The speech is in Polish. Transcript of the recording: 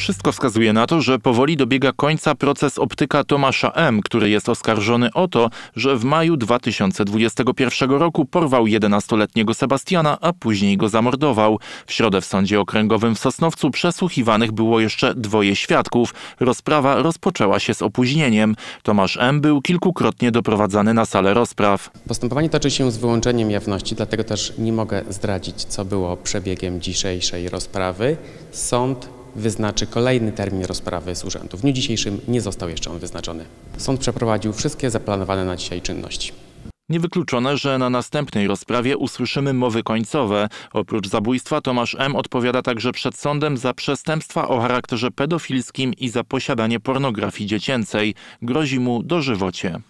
Wszystko wskazuje na to, że powoli dobiega końca proces optyka Tomasza M., który jest oskarżony o to, że w maju 2021 roku porwał 11-letniego Sebastiana, a później go zamordował. W środę w sądzie okręgowym w Sosnowcu przesłuchiwanych było jeszcze dwoje świadków. Rozprawa rozpoczęła się z opóźnieniem. Tomasz M. był kilkukrotnie doprowadzany na salę rozpraw. Postępowanie toczy się z wyłączeniem jawności, dlatego też nie mogę zdradzić, co było przebiegiem dzisiejszej rozprawy. Sąd wyznaczy kolejny termin rozprawy z urzędu. W dniu dzisiejszym nie został jeszcze on wyznaczony. Sąd przeprowadził wszystkie zaplanowane na dzisiaj czynności. Niewykluczone, że na następnej rozprawie usłyszymy mowy końcowe. Oprócz zabójstwa Tomasz M. odpowiada także przed sądem za przestępstwa o charakterze pedofilskim i za posiadanie pornografii dziecięcej. Grozi mu dożywocie.